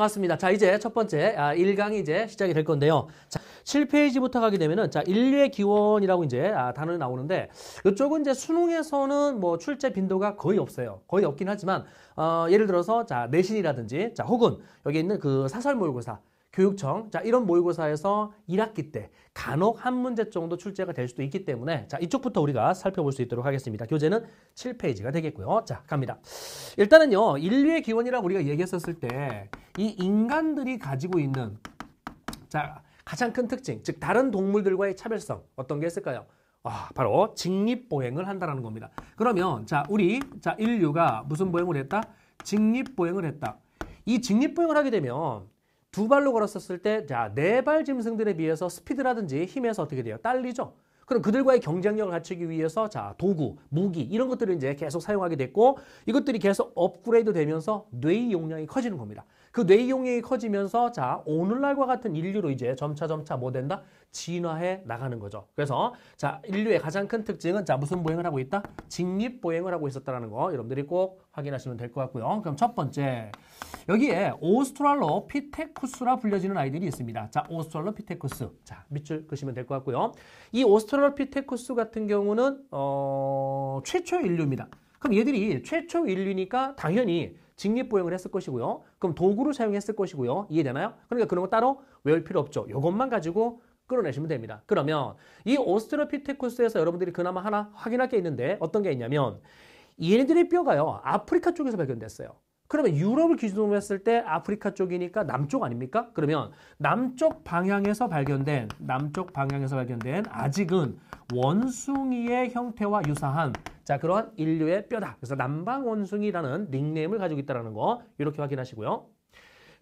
반갑습니다. 자, 이제 첫 번째 아, 1강이 이제 시작이 될 건데요. 자, 7페이지부터 가게 되면은 자, 인류의 기원이라고 이제 아, 단어가 나오는데 이쪽은 이제 수능에서는 뭐 출제 빈도가 거의 없어요. 거의 없긴 하지만 어, 예를 들어서 자, 내신이라든지 자, 혹은 여기 있는 그 사설 모의고사 교육청 자 이런 모의고사에서 1학기 때 간혹 한 문제 정도 출제가 될 수도 있기 때문에 자 이쪽부터 우리가 살펴볼 수 있도록 하겠습니다. 교재는 7페이지가 되겠고요. 자 갑니다. 일단은요 인류의 기원이라고 우리가 얘기했었을 때 이 인간들이 가지고 있는 자 가장 큰 특징 즉 다른 동물들과의 차별성 어떤 게 있을까요? 아, 바로 직립보행을 한다는 겁니다. 그러면 자 우리 자 인류가 무슨 보행을 했다? 직립보행을 했다. 이 직립보행을 하게 되면 두 발로 걸었었을 때 자, 네 발 짐승들에 비해서 스피드라든지 힘에서 어떻게 돼요? 딸리죠. 그럼 그들과의 경쟁력을 갖추기 위해서 자 도구, 무기 이런 것들을 이제 계속 사용하게 됐고 이것들이 계속 업그레이드 되면서 뇌의 용량이 커지는 겁니다. 그 뇌의 용액이 커지면서 자 오늘날과 같은 인류로 이제 점차 점차 뭐 된다? 진화해 나가는 거죠. 그래서 자 인류의 가장 큰 특징은 자 무슨 보행을 하고 있다? 직립보행을 하고 있었다는 거 여러분들이 꼭 확인하시면 될 것 같고요. 그럼 첫 번째 여기에 오스트랄로피테쿠스라 불려지는 아이들이 있습니다. 자 오스트랄로피테쿠스 자 밑줄 그시면 될 것 같고요. 이 오스트랄로피테쿠스 같은 경우는 어 최초 인류입니다. 그럼 얘들이 최초 인류니까 당연히 직립보행을 했을 것이고요. 그럼 도구를 사용했을 것이고요. 이해되나요? 그러니까 그런 거 따로 외울 필요 없죠. 이것만 가지고 끌어내시면 됩니다. 그러면 이 오스트로피테쿠스에서 여러분들이 그나마 하나 확인할 게 있는데 어떤 게 있냐면 얘네들의 뼈가요. 아프리카 쪽에서 발견됐어요. 그러면 유럽을 기준으로 했을 때 아프리카 쪽이니까 남쪽 아닙니까? 그러면 남쪽 방향에서 발견된 남쪽 방향에서 발견된 아직은 원숭이의 형태와 유사한 자, 그러한 인류의 뼈다. 그래서 남방원숭이라는 닉네임을 가지고 있다는 거 이렇게 확인하시고요.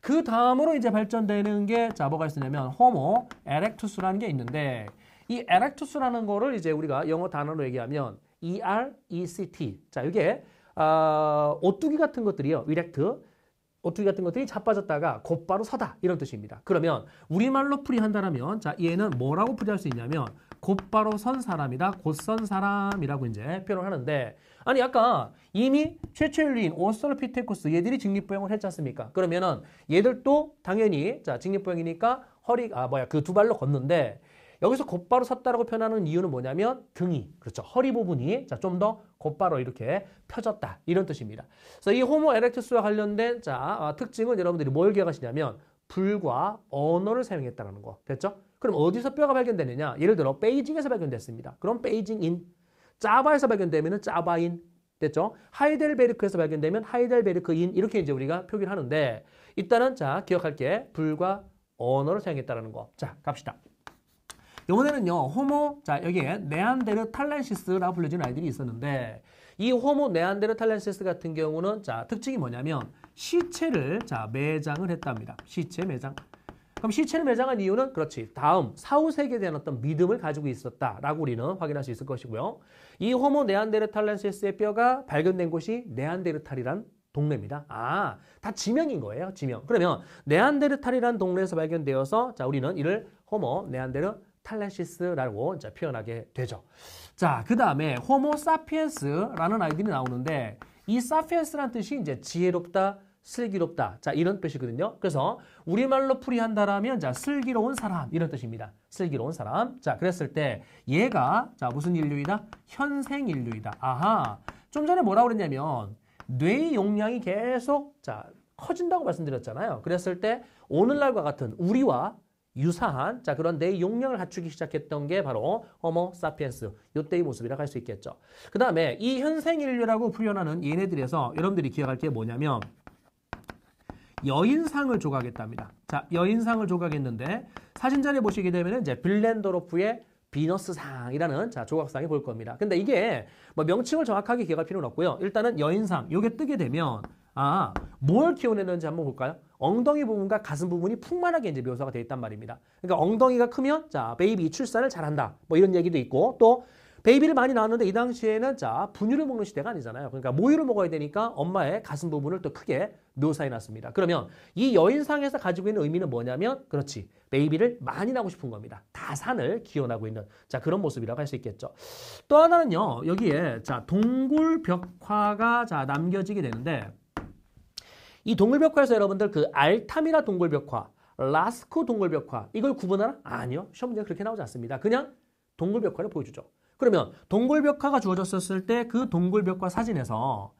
그 다음으로 이제 발전되는 게 자, 뭐가 있었냐면 호모 에렉투스라는 게 있는데 이 에렉투스라는 거를 이제 우리가 영어 단어로 얘기하면 ERECT. 자, 이게 어, 오뚜기 같은 것들이요. 이렉트. 오뚜기 같은 것들이 자빠졌다가 곧바로 서다 이런 뜻입니다. 그러면 우리말로 풀이한다면 자 얘는 뭐라고 풀이할 수 있냐면 곧바로 선 사람이다. 곧선 사람이라고 이제 표현을 하는데 아니 아까 이미 최초인류인 오스트랄로피테쿠스 얘들이 직립보행을 했지 않습니까? 그러면은 얘들도 당연히 자 직립보행이니까 허리 아 뭐야 그 두 발로 걷는데 여기서 곧바로 섰다라고 표현하는 이유는 뭐냐면 등이 그렇죠 허리 부분이 좀 더 곧바로 이렇게 펴졌다 이런 뜻입니다. 그래서 이 호모 에렉투스와 관련된 자 아, 특징은 여러분들이 뭘 기억하시냐면 불과 언어를 사용했다는 거 됐죠? 그럼 어디서 뼈가 발견되느냐? 예를 들어 베이징에서 발견됐습니다. 그럼 베이징인 짜바에서 발견되면 은짜바인 됐죠? 하이델베르크에서 발견되면 하이델베르크인 이렇게 이제 우리가 표기를 하는데 일단은 자 기억할게 불과 언어를 사용했다는 거. 자 갑시다. 요번에는요 호모 자 여기에 네안데르탈렌시스라 고 불려지는 아이들이 있었는데 이 호모 네안데르탈렌시스 같은 경우는 자 특징이 뭐냐면 시체를 자 매장을 했답니다. 시체 매장. 그럼 시체를 매장한 이유는 그렇지 다음 사후 세계에 대한 어떤 믿음을 가지고 있었다라고 우리는 확인할 수 있을 것이고요. 이 호모 네안데르탈렌시스의 뼈가 발견된 곳이 네안데르탈이란 동네입니다. 아, 다 지명인 거예요. 지명. 그러면 네안데르탈이란 동네에서 발견되어서 자, 우리는 이를 호모 네안데르 탈레시스라고 자, 표현하게 되죠. 자, 그 다음에 호모 사피엔스라는 아이들이 나오는데 이사피엔스라는 뜻이 이제 지혜롭다, 슬기롭다. 자, 이런 뜻이거든요. 그래서 우리말로 풀이한다라면 자, 슬기로운 사람 이런 뜻입니다. 슬기로운 사람. 자, 그랬을 때 얘가 자, 무슨 인류이다? 현생 인류이다. 아하. 좀 전에 뭐라고 그랬냐면 뇌의 용량이 계속 자, 커진다고 말씀드렸잖아요. 그랬을 때 오늘날과 같은 우리와 유사한 자 그런 뇌 용량을 갖추기 시작했던 게 바로 어머 사피엔스 요때의 모습이라고 할 수 있겠죠. 그 다음에 이 현생 인류라고 표현하는 얘네들에서 여러분들이 기억할 게 뭐냐면 여인상을 조각했답니다. 자 여인상을 조각했는데 사진전에 보시게 되면 이제 빌렌도로프의 비너스상이라는 자 조각상이 볼 겁니다. 근데 이게 뭐 명칭을 정확하게 기억할 필요는 없고요. 일단은 여인상 요게 뜨게 되면 아뭘 키워내는지 한번 볼까요? 엉덩이 부분과 가슴 부분이 풍만하게 이제 묘사가 돼 있단 말입니다. 그러니까 엉덩이가 크면 자 베이비 출산을 잘한다 뭐 이런 얘기도 있고 또 베이비를 많이 낳았는데 이 당시에는 자 분유를 먹는 시대가 아니잖아요. 그러니까 모유를 먹어야 되니까 엄마의 가슴 부분을 또 크게 묘사해놨습니다. 그러면 이 여인상에서 가지고 있는 의미는 뭐냐면 그렇지 베이비를 많이 낳고 싶은 겁니다. 다산을 기원하고 있는 자 그런 모습이라고 할 수 있겠죠. 또 하나는요 여기에 자 동굴 벽화가 자 남겨지게 되는데 이 동굴 벽화에서 여러분들 그 알타미라 동굴 벽화 라스코 동굴 벽화 이걸 구분하라? 아니요 시험 문제 그렇게 나오지 않습니다. 그냥 동굴 벽화를 보여주죠. 그러면 동굴벽화가 주어졌었을 때 그 동굴벽화 사진에서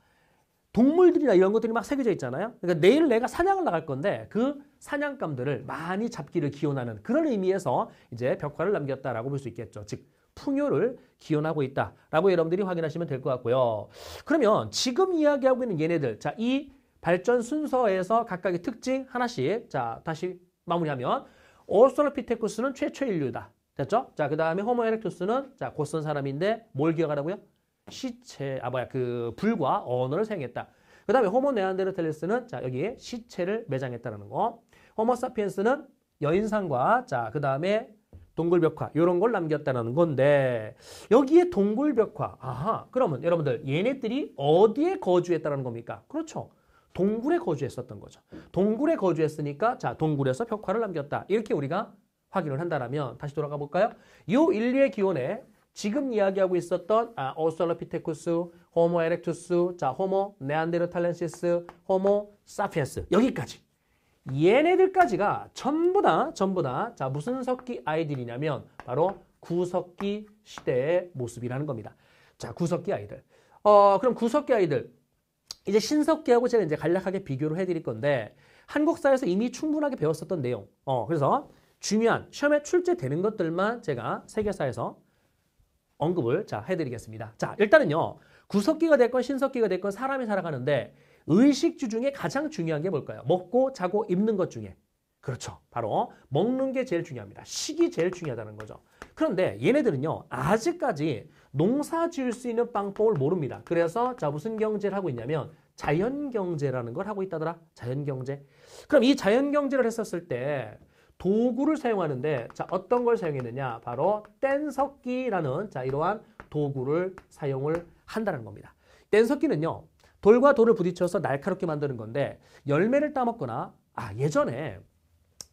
동물들이나 이런 것들이 막 새겨져 있잖아요. 그러니까 내일 내가 사냥을 나갈 건데 그 사냥감들을 많이 잡기를 기원하는 그런 의미에서 이제 벽화를 남겼다라고 볼 수 있겠죠. 즉 풍요를 기원하고 있다라고 여러분들이 확인하시면 될 것 같고요. 그러면 지금 이야기하고 있는 얘네들 자이 발전 순서에서 각각의 특징 하나씩 자 다시 마무리하면 오스트랄피테쿠스는 최초 인류다. 됐죠? 자, 그 다음에 호모 에렉투스는 자, 곧선 사람인데 뭘 기억하라고요? 시체, 아, 뭐야, 그 불과 언어를 사용했다. 그 다음에 호모 네안데르텔레스는 자, 여기에 시체를 매장했다라는 거. 호모 사피엔스는 여인상과 자, 그 다음에 동굴벽화 이런 걸 남겼다라는 건데 여기에 동굴벽화 아하 그러면 여러분들 얘네들이 어디에 거주했다라는 겁니까? 그렇죠. 동굴에 거주했었던 거죠. 동굴에 거주했으니까 자 동굴에서 벽화를 남겼다. 이렇게 우리가 확인을 한다면 다시 돌아가 볼까요? 이 인류의 기원에 지금 이야기하고 있었던 아, 오스트랄로피테쿠스, 호모 에렉투스, 자 호모 네안데르탈렌시스, 호모 사피엔스 여기까지 얘네들까지가 전부 다 전부 다자 무슨 석기 아이들이냐면 바로 구석기 시대의 모습이라는 겁니다. 자 구석기 아이들. 어 그럼 구석기 아이들 이제 신석기하고 제가 이제 간략하게 비교를 해드릴 건데 한국사에서 이미 충분하게 배웠었던 내용. 어 그래서 중요한 시험에 출제되는 것들만 제가 세계사에서 언급을 자 해드리겠습니다. 자 일단은요. 구석기가 됐건 신석기가 됐건 사람이 살아가는데 의식주 중에 가장 중요한 게 뭘까요? 먹고 자고 입는 것 중에 그렇죠. 바로 먹는 게 제일 중요합니다. 식이 제일 중요하다는 거죠. 그런데 얘네들은요. 아직까지 농사 지을 수 있는 방법을 모릅니다. 그래서 자 무슨 경제를 하고 있냐면 자연경제라는 걸 하고 있다더라. 자연경제. 그럼 이 자연경제를 했었을 때 도구를 사용하는데 자 어떤 걸 사용했느냐 바로 뗀석기라는 자 이러한 도구를 사용을 한다는 겁니다. 뗀석기는요 돌과 돌을 부딪혀서 날카롭게 만드는 건데 열매를 따먹거나 아 예전에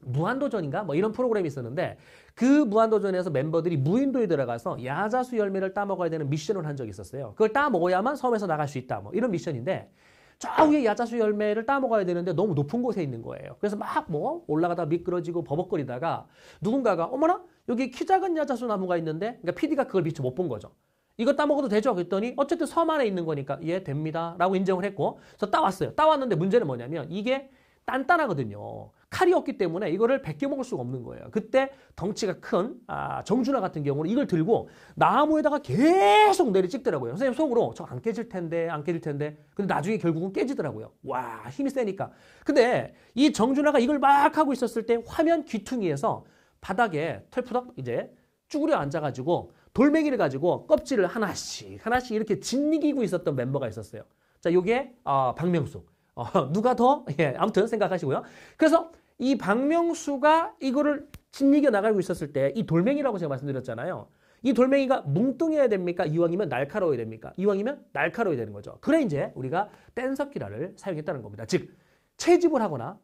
무한도전인가 뭐 이런 프로그램이 있었는데 그 무한도전에서 멤버들이 무인도에 들어가서 야자수 열매를 따먹어야 되는 미션을 한 적이 있었어요. 그걸 따먹어야만 섬에서 나갈 수 있다 뭐 이런 미션인데 저 위에 야자수 열매를 따먹어야 되는데 너무 높은 곳에 있는 거예요. 그래서 막 뭐 올라가다 미끄러지고 버벅거리다가 누군가가 어머나 여기 키 작은 야자수 나무가 있는데 그러니까 PD가 그걸 미처 못 본 거죠. 이거 따먹어도 되죠? 그랬더니 어쨌든 섬 안에 있는 거니까 예 됩니다 라고 인정을 했고 그래서 따왔어요. 따왔는데 문제는 뭐냐면 이게 단단하거든요. 칼이 없기 때문에 이거를 베껴 먹을 수가 없는 거예요. 그때 덩치가 큰 아, 정준하 같은 경우는 이걸 들고 나무에다가 계속 내리 찍더라고요. 선생님 속으로 저 안 깨질 텐데 안 깨질 텐데 근데 나중에 결국은 깨지더라고요. 와 힘이 세니까. 근데 이 정준하가 이걸 막 하고 있었을 때 화면 귀퉁이에서 바닥에 털푸덕 이제 쭈그려 앉아가지고 돌멩이를 가지고 껍질을 하나씩 하나씩 이렇게 짓이기고 있었던 멤버가 있었어요. 자, 요게 어, 박명수. 어, 누가 더? 예, 아무튼 생각하시고요. 그래서 이 박명수가 이거를 진리겨 나가고 있었을 때 이 돌멩이라고 제가 말씀드렸잖아요. 이 돌멩이가 뭉뚱해야 됩니까? 이왕이면 날카로워야 됩니까? 이왕이면 날카로워야 되는 거죠. 그래 이제 우리가 뗀석기라를 사용했다는 겁니다. 즉 채집을 하거나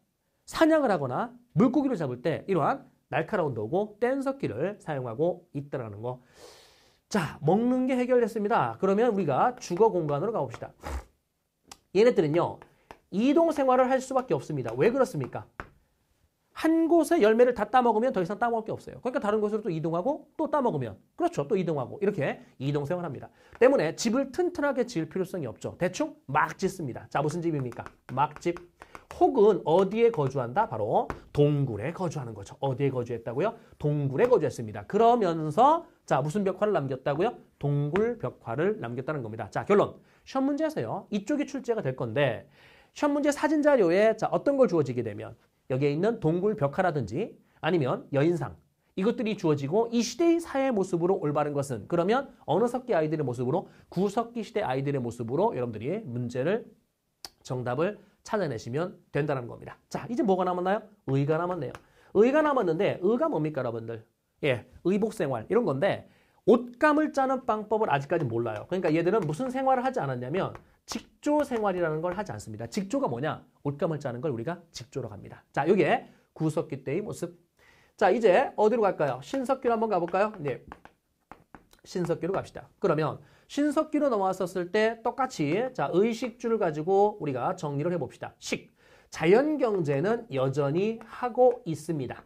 사냥을 하거나 물고기를 잡을 때 이러한 날카로운 도구 뗀석기를 사용하고 있다는 라 거. 자 먹는 게 해결됐습니다. 그러면 우리가 주거 공간으로 가봅시다. 얘네들은요 이동 생활을 할 수밖에 없습니다. 왜 그렇습니까? 한 곳에 열매를 다 따먹으면 더 이상 따먹을 게 없어요. 그러니까 다른 곳으로 또 이동하고 또 따먹으면 그렇죠. 또 이동하고 이렇게 이동 생활합니다. 때문에 집을 튼튼하게 지을 필요성이 없죠. 대충 막 짓습니다. 자 무슨 집입니까? 막집. 혹은 어디에 거주한다? 바로 동굴에 거주하는 거죠. 어디에 거주했다고요? 동굴에 거주했습니다. 그러면서 자 무슨 벽화를 남겼다고요? 동굴 벽화를 남겼다는 겁니다. 자 결론. 시험 문제에서요. 이쪽이 출제가 될 건데 시험 문제 사진 자료에 자 어떤 걸 주어지게 되면 여기에 있는 동굴 벽화라든지 아니면 여인상 이것들이 주어지고 이 시대의 사회 모습으로 올바른 것은 그러면 어느 석기 아이들의 모습으로 구석기 시대 아이들의 모습으로 여러분들이 문제를 정답을 찾아내시면 된다는 겁니다. 자, 이제 뭐가 남았나요? 의가 남았네요. 의가 남았는데 의가 뭡니까 여러분들? 예, 의복생활 이런 건데 옷감을 짜는 방법을 아직까지 몰라요. 그러니까 얘들은 무슨 생활을 하지 않았냐면 직조 생활이라는 걸 하지 않습니다. 직조가 뭐냐? 옷감을 짜는 걸 우리가 직조로 갑니다 자, 이게 구석기 때의 모습. 자, 이제 어디로 갈까요? 신석기로 한번 가볼까요? 네. 신석기로 갑시다. 그러면 신석기로 넘어왔었을 때 똑같이 자 의식주를 가지고 우리가 정리를 해봅시다. 식, 자연경제는 여전히 하고 있습니다.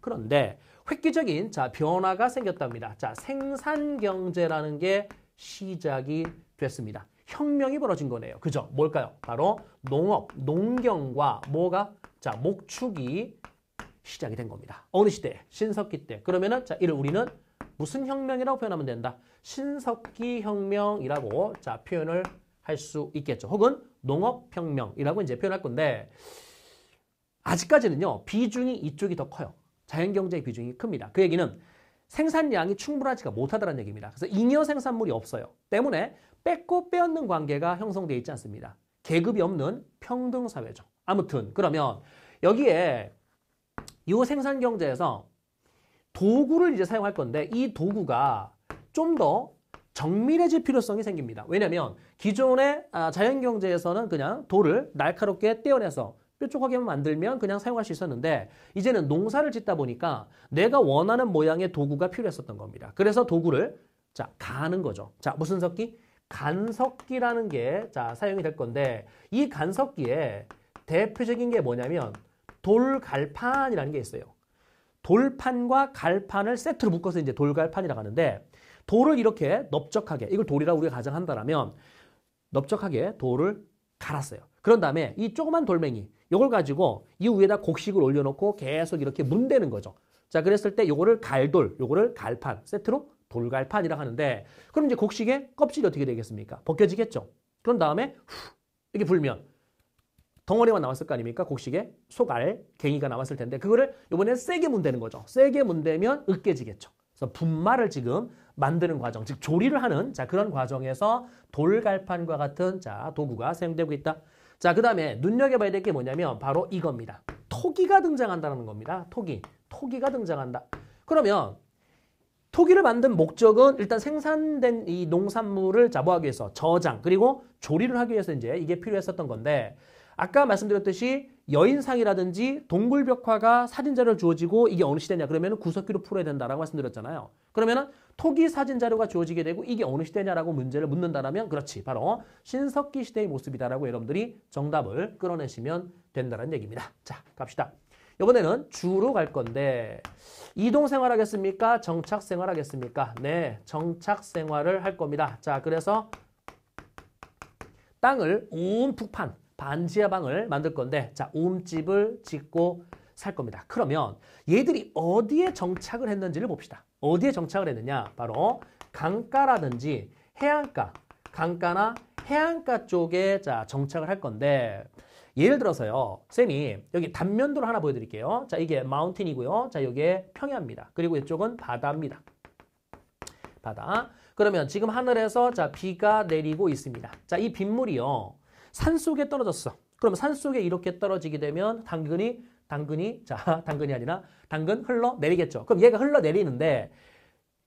그런데 획기적인 자 변화가 생겼답니다. 자 생산 경제라는 게 시작이 됐습니다. 혁명이 벌어진 거네요. 그죠? 뭘까요? 바로 농업, 농경과 뭐가 자 목축이 시작이 된 겁니다. 어느 시대? 신석기 때. 그러면은 자 이를 우리는 무슨 혁명이라고 표현하면 된다. 신석기 혁명이라고 자 표현을 할 수 있겠죠. 혹은 농업혁명이라고 이제 표현할 건데 아직까지는요 비중이 이쪽이 더 커요. 자연경제의 비중이 큽니다. 그 얘기는 생산량이 충분하지가 못하다는 얘기입니다. 그래서 잉여 생산물이 없어요. 때문에 뺏고 빼앗는 관계가 형성되어 있지 않습니다. 계급이 없는 평등 사회죠. 아무튼 그러면 여기에 이 생산 경제에서 도구를 이제 사용할 건데 이 도구가 좀 더 정밀해질 필요성이 생깁니다. 왜냐하면 기존의 아, 자연 경제에서는 그냥 돌을 날카롭게 떼어내서 뾰족하게만 만들면 그냥 사용할 수 있었는데 이제는 농사를 짓다 보니까 내가 원하는 모양의 도구가 필요했었던 겁니다. 그래서 도구를 자 가는 거죠. 자 무슨 석기? 간석기라는 게 자 사용이 될 건데 이 간석기에 대표적인 게 뭐냐면 돌갈판이라는 게 있어요. 돌판과 갈판을 세트로 묶어서 이제 돌갈판이라고 하는데 돌을 이렇게 넓적하게 이걸 돌이라 고 우리가 가정한다라면 넓적하게 돌을 갈았어요. 그런 다음에 이 조그만 돌멩이 이걸 가지고 이 위에다 곡식을 올려놓고 계속 이렇게 문대는 거죠. 자, 그랬을 때 요거를 갈돌, 요거를 갈판, 세트로 돌갈판이라고 하는데 그럼 이제 곡식의 껍질이 어떻게 되겠습니까? 벗겨지겠죠. 그런 다음에 후, 이렇게 불면 덩어리만 나왔을 거 아닙니까? 곡식의 소갈, 갱이가 나왔을 텐데 그거를 요번에 세게 문대는 거죠. 세게 문대면 으깨지겠죠. 그래서 분말을 지금 만드는 과정, 즉 조리를 하는 자 그런 과정에서 돌갈판과 같은 자 도구가 사용되고 있다. 자, 그 다음에 눈여겨봐야 될 게 뭐냐면 바로 이겁니다. 토기가 등장한다는 겁니다. 토기. 토기가 등장한다. 그러면 토기를 만든 목적은 일단 생산된 이 농산물을 자부하기 위해서 저장 그리고 조리를 하기 위해서 이제 이게 필요했었던 건데 아까 말씀드렸듯이 여인상이라든지 동굴벽화가 사진자를 주어지고 이게 어느 시대냐 그러면 구석기로 풀어야 된다라고 말씀드렸잖아요. 그러면 은 토기 사진 자료가 주어지게 되고 이게 어느 시대냐라고 문제를 묻는다라면 그렇지 바로 신석기 시대의 모습이다라고 여러분들이 정답을 끌어내시면 된다는 얘기입니다. 자 갑시다. 이번에는 주로 갈 건데 이동 생활하겠습니까? 정착 생활하겠습니까? 네, 정착 생활을 할 겁니다. 자, 그래서 땅을 움푹 판 반지하방을 만들 건데 자, 움집을 짓고 살 겁니다. 그러면 얘들이 어디에 정착을 했는지를 봅시다. 어디에 정착을 했느냐? 바로 강가라든지 해안가, 강가나 해안가 쪽에 자 정착을 할 건데 예를 들어서요. 쌤이 여기 단면도를 하나 보여드릴게요. 자 이게 마운틴이고요. 자 여기에 평야입니다. 그리고 이쪽은 바다입니다. 바다. 그러면 지금 하늘에서 자 비가 내리고 있습니다. 자 이 빗물이요. 산속에 떨어졌어. 그럼 산속에 이렇게 떨어지게 되면 당근이 당근이 자 당근이 아니라 당근 흘러내리겠죠. 그럼 얘가 흘러내리는데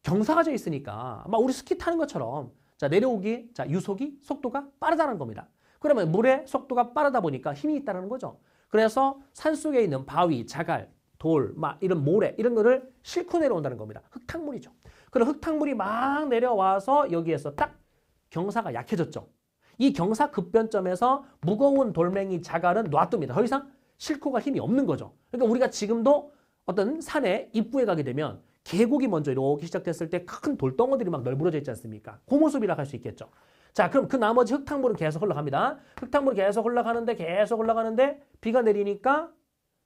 경사가 져 있으니까 막 우리 스키 타는 것처럼 자 내려오기 자 유속이 속도가 빠르다는 겁니다. 그러면 물의 속도가 빠르다 보니까 힘이 있다는 거죠. 그래서 산속에 있는 바위, 자갈, 돌, 막 이런 모래 이런 거를 실고 내려온다는 겁니다. 흙탕물이죠. 그럼 흙탕물이 막 내려와서 여기에서 딱 경사가 약해졌죠. 이 경사 급변점에서 무거운 돌멩이 자갈은 놔둡니다. 더 이상 실코가 힘이 없는 거죠. 그러니까 우리가 지금도 어떤 산에 입구에 가게 되면 계곡이 먼저 이렇게 시작됐을 때 큰 돌덩어들이 막 널브러져 있지 않습니까? 고모습이라 그 할수 있겠죠. 자, 그럼 그 나머지 흙탕물은 계속 흘러갑니다. 흙탕물이 계속 흘러가는데 계속 흘러가는데 비가 내리니까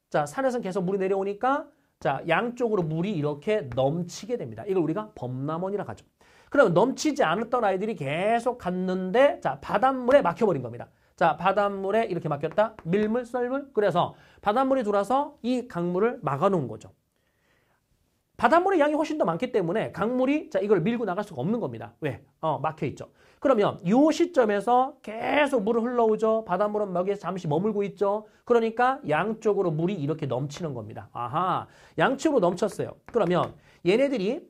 자, 산에서 계속 물이 내려오니까 자, 양쪽으로 물이 이렇게 넘치게 됩니다. 이걸 우리가 범람원이라 하죠. 그러면 넘치지 않았던 아이들이 계속 갔는데 자, 바닷물에 막혀버린 겁니다. 자, 바닷물에 이렇게 맡겼다 밀물, 썰물. 그래서 바닷물이 돌아서이 강물을 막아놓은 거죠. 바닷물의 양이 훨씬 더 많기 때문에 강물이 자 이걸 밀고 나갈 수가 없는 겁니다. 왜? 어, 막혀 있죠. 그러면 이 시점에서 계속 물을 흘러오죠. 바닷물은 막에 잠시 머물고 있죠. 그러니까 양쪽으로 물이 이렇게 넘치는 겁니다. 아하, 양쪽으로 넘쳤어요. 그러면 얘네들이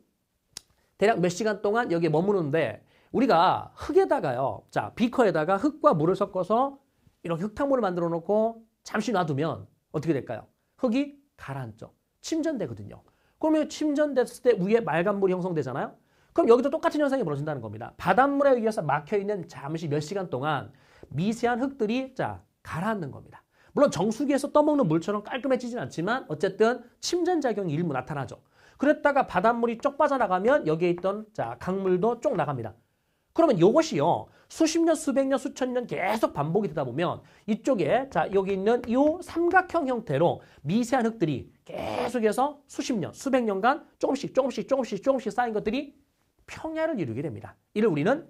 대략 몇 시간 동안 여기에 머무는데 우리가 흙에다가요. 자, 비커에다가 흙과 물을 섞어서 이런 흙탕물을 만들어 놓고 잠시 놔두면 어떻게 될까요? 흙이 가라앉죠. 침전되거든요. 그러면 침전됐을 때 위에 맑은물이 형성되잖아요. 그럼 여기도 똑같은 현상이 벌어진다는 겁니다. 바닷물에 의해서 막혀있는 잠시 몇 시간 동안 미세한 흙들이 자 가라앉는 겁니다. 물론 정수기에서 떠먹는 물처럼 깔끔해지진 않지만 어쨌든 침전작용이 일부 나타나죠. 그랬다가 바닷물이 쪽 빠져나가면 여기에 있던 자 강물도 쪽 나갑니다. 그러면 이것이요. 수십 년, 수백 년, 수천 년 계속 반복이 되다 보면 이쪽에 자 여기 있는 이 삼각형 형태로 미세한 흙들이 계속해서 수십 년, 수백 년간 조금씩 조금씩 조금씩 조금씩 쌓인 것들이 평야를 이루게 됩니다. 이를 우리는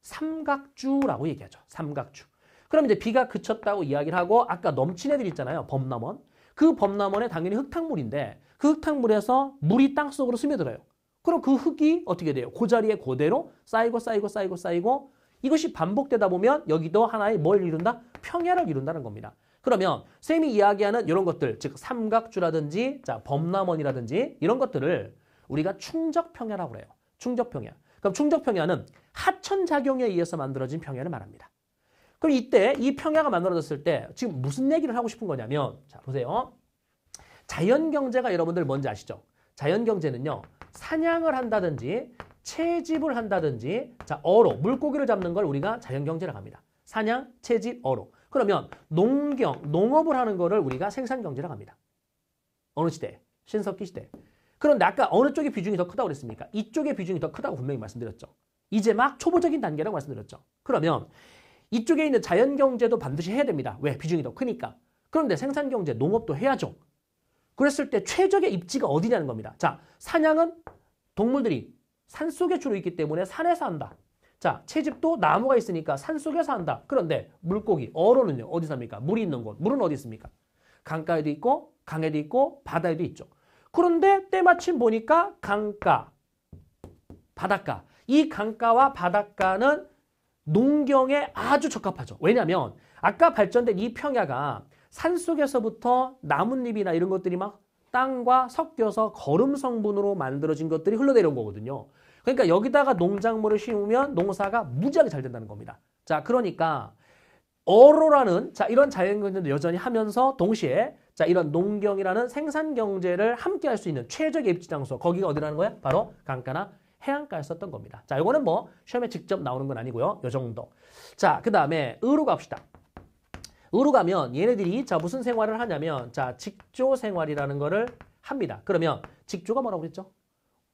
삼각주라고 얘기하죠. 삼각주. 그럼 이제 비가 그쳤다고 이야기를 하고 아까 넘친 애들 있잖아요. 범람원. 그 범람원에 당연히 흙탕물인데 그 흙탕물에서 물이 땅속으로 스며들어요. 그럼 그 흙이 어떻게 돼요? 그 자리에 그대로 쌓이고 쌓이고 쌓이고 쌓이고 이것이 반복되다 보면 여기도 하나의 뭘 이룬다? 평야를 이룬다는 겁니다. 그러면 쌤이 이야기하는 이런 것들, 즉 삼각주라든지 자 범람원이라든지 이런 것들을 우리가 충적평야라고 그래요. 충적평야. 그럼 충적평야는 하천작용에 의해서 만들어진 평야를 말합니다. 그럼 이때 이 평야가 만들어졌을 때 지금 무슨 얘기를 하고 싶은 거냐면 자 보세요. 자연경제가 여러분들 뭔지 아시죠? 자연경제는요. 사냥을 한다든지 채집을 한다든지 자 어로 물고기를 잡는 걸 우리가 자연경제라고 합니다. 사냥, 채집, 어로. 그러면 농경, 농업을 하는 거를 우리가 생산경제라고 합니다. 어느 시대? 신석기 시대. 그런데 아까 어느 쪽의 비중이 더 크다고 그랬습니까? 이쪽의 비중이 더 크다고 분명히 말씀드렸죠. 이제 막 초보적인 단계라고 말씀드렸죠. 그러면 이쪽에 있는 자연경제도 반드시 해야 됩니다. 왜? 비중이 더 크니까. 그런데 생산경제, 농업도 해야죠. 그랬을 때 최적의 입지가 어디냐는 겁니다. 자, 사냥은 동물들이 산 속에 주로 있기 때문에 산에서 한다. 자, 채집도 나무가 있으니까 산 속에서 한다. 그런데 물고기, 어로는요, 어디삽니까 물이 있는 곳. 물은 어디 있습니까? 강가에도 있고, 강에도 있고, 바다에도 있죠. 그런데 때마침 보니까 강가, 바닷가. 이 강가와 바닷가는 농경에 아주 적합하죠. 왜냐하면 아까 발전된 이 평야가 산속에서부터 나뭇잎이나 이런 것들이 막 땅과 섞여서 거름 성분으로 만들어진 것들이 흘러내려온 거거든요. 그러니까 여기다가 농작물을 심으면 농사가 무지하게 잘 된다는 겁니다. 자, 그러니까 어로라는 자 이런 자연경제도 여전히 하면서 동시에 자 이런 농경이라는 생산 경제를 함께 할 수 있는 최적의 입지 장소 거기가 어디라는 거야? 바로 강가나 해안가였었던 겁니다. 자, 이거는 뭐 시험에 직접 나오는 건 아니고요. 요 정도. 자, 그 다음에 의로 갑시다. 으로 가면 얘네들이 자 무슨 생활을 하냐면 자 직조 생활이라는 거를 합니다. 그러면 직조가 뭐라고 그랬죠?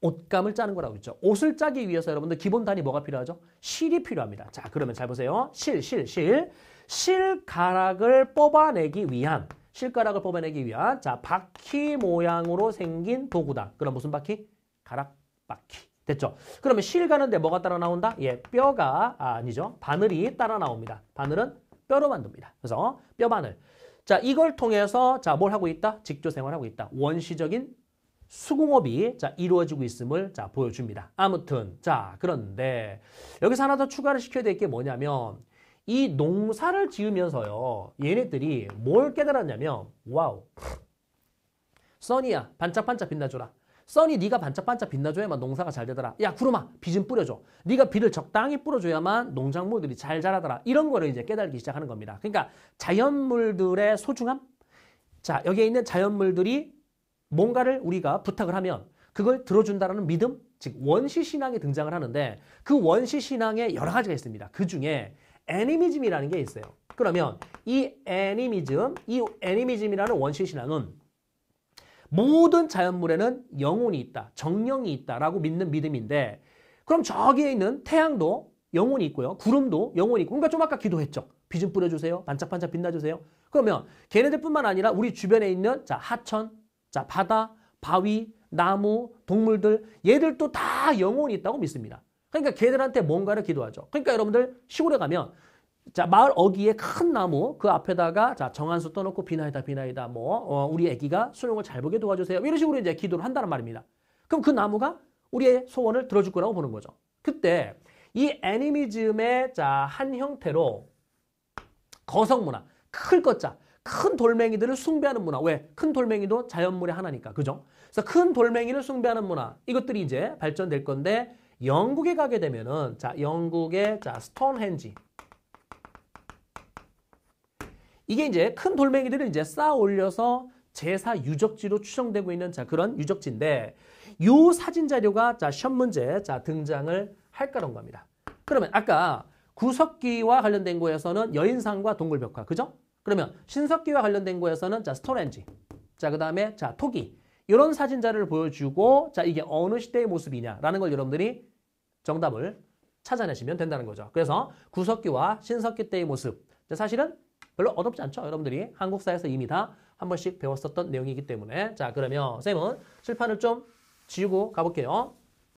옷감을 짜는 거라고 그랬죠. 옷을 짜기 위해서 여러분들 기본 단위 뭐가 필요하죠? 실이 필요합니다. 자 그러면 잘 보세요. 실, 실, 실. 실가락을 뽑아내기 위한 실가락을 뽑아내기 위한 자 바퀴 모양으로 생긴 도구다. 그럼 무슨 바퀴? 가락 바퀴. 됐죠? 그러면 실 가는데 뭐가 따라 나온다? 예, 뼈가 아, 니죠 바늘이 따라 나옵니다. 바늘은 뼈로 만듭니다. 그래서 어? 뼈바늘. 자, 이걸 통해서 자, 뭘 하고 있다? 직조 생활하고 있다. 원시적인 수공업이 자, 이루어지고 있음을 자, 보여줍니다. 아무튼 자, 그런데 여기서 하나 더 추가를 시켜야 될 게 뭐냐면 이 농사를 지으면서요. 얘네들이 뭘 깨달았냐면 와우. 써니야 반짝반짝 빛나줘라. 써니 네가 반짝반짝 빛나줘야만 농사가 잘 되더라. 야 구름아 비 좀 뿌려줘. 네가 비를 적당히 뿌려줘야만 농작물들이 잘 자라더라. 이런 거를 이제 깨달기 시작하는 겁니다. 그러니까 자연물들의 소중함. 자 여기에 있는 자연물들이 뭔가를 우리가 부탁을 하면 그걸 들어준다라는 믿음, 즉 원시 신앙이 등장을 하는데 그 원시 신앙에 여러 가지가 있습니다. 그 중에 애니미즘이라는 게 있어요. 그러면 이 애니미즘, 이 애니미즘이라는 원시 신앙은 모든 자연물에는 영혼이 있다, 정령이 있다라고 믿는 믿음인데 그럼 저기에 있는 태양도 영혼이 있고요. 구름도 영혼이 있고 그러니까 좀 아까 기도했죠. 비 좀 뿌려주세요. 반짝반짝 빛나주세요. 그러면 걔네들뿐만 아니라 우리 주변에 있는 자 하천, 자 바다, 바위, 나무, 동물들 얘들도 다 영혼이 있다고 믿습니다. 그러니까 걔들한테 뭔가를 기도하죠. 그러니까 여러분들 시골에 가면 자, 마을 어귀에 큰 나무 그 앞에다가 자, 정한수 떠놓고 비나이다 비나이다 뭐 어, 우리 애기가 수능을 잘 보게 도와주세요. 뭐 이런 식으로 이제 기도를 한다는 말입니다. 그럼 그 나무가 우리의 소원을 들어줄 거라고 보는 거죠. 그때 이 애니미즘의 자, 한 형태로 거성 문화, 클 것자, 큰 돌멩이들을 숭배하는 문화. 왜? 큰 돌멩이도 자연물의 하나니까. 그죠? 그래서 큰 돌멩이를 숭배하는 문화. 이것들이 이제 발전될 건데 영국에 가게 되면은 자, 영국의 자, 스톤헨지 이게 이제 큰 돌멩이들을 이제 쌓아 올려서 제사 유적지로 추정되고 있는 자 그런 유적지인데 요 사진 자료가 자 시험 문제 자 등장을 할 거란 겁니다. 그러면 아까 구석기와 관련된 거에서는 여인상과 동굴벽화 그죠? 그러면 신석기와 관련된 거에서는 자 스토렌지 자그 다음에 자 토기 이런 사진 자료를 보여주고 자 이게 어느 시대의 모습이냐라는 걸 여러분들이 정답을 찾아내시면 된다는 거죠. 그래서 구석기와 신석기 때의 모습 사실은 별로 어렵지 않죠? 여러분들이 한국사에서 이미 다 한 번씩 배웠었던 내용이기 때문에 자 그러면 쌤은 칠판을 좀 지우고 가볼게요.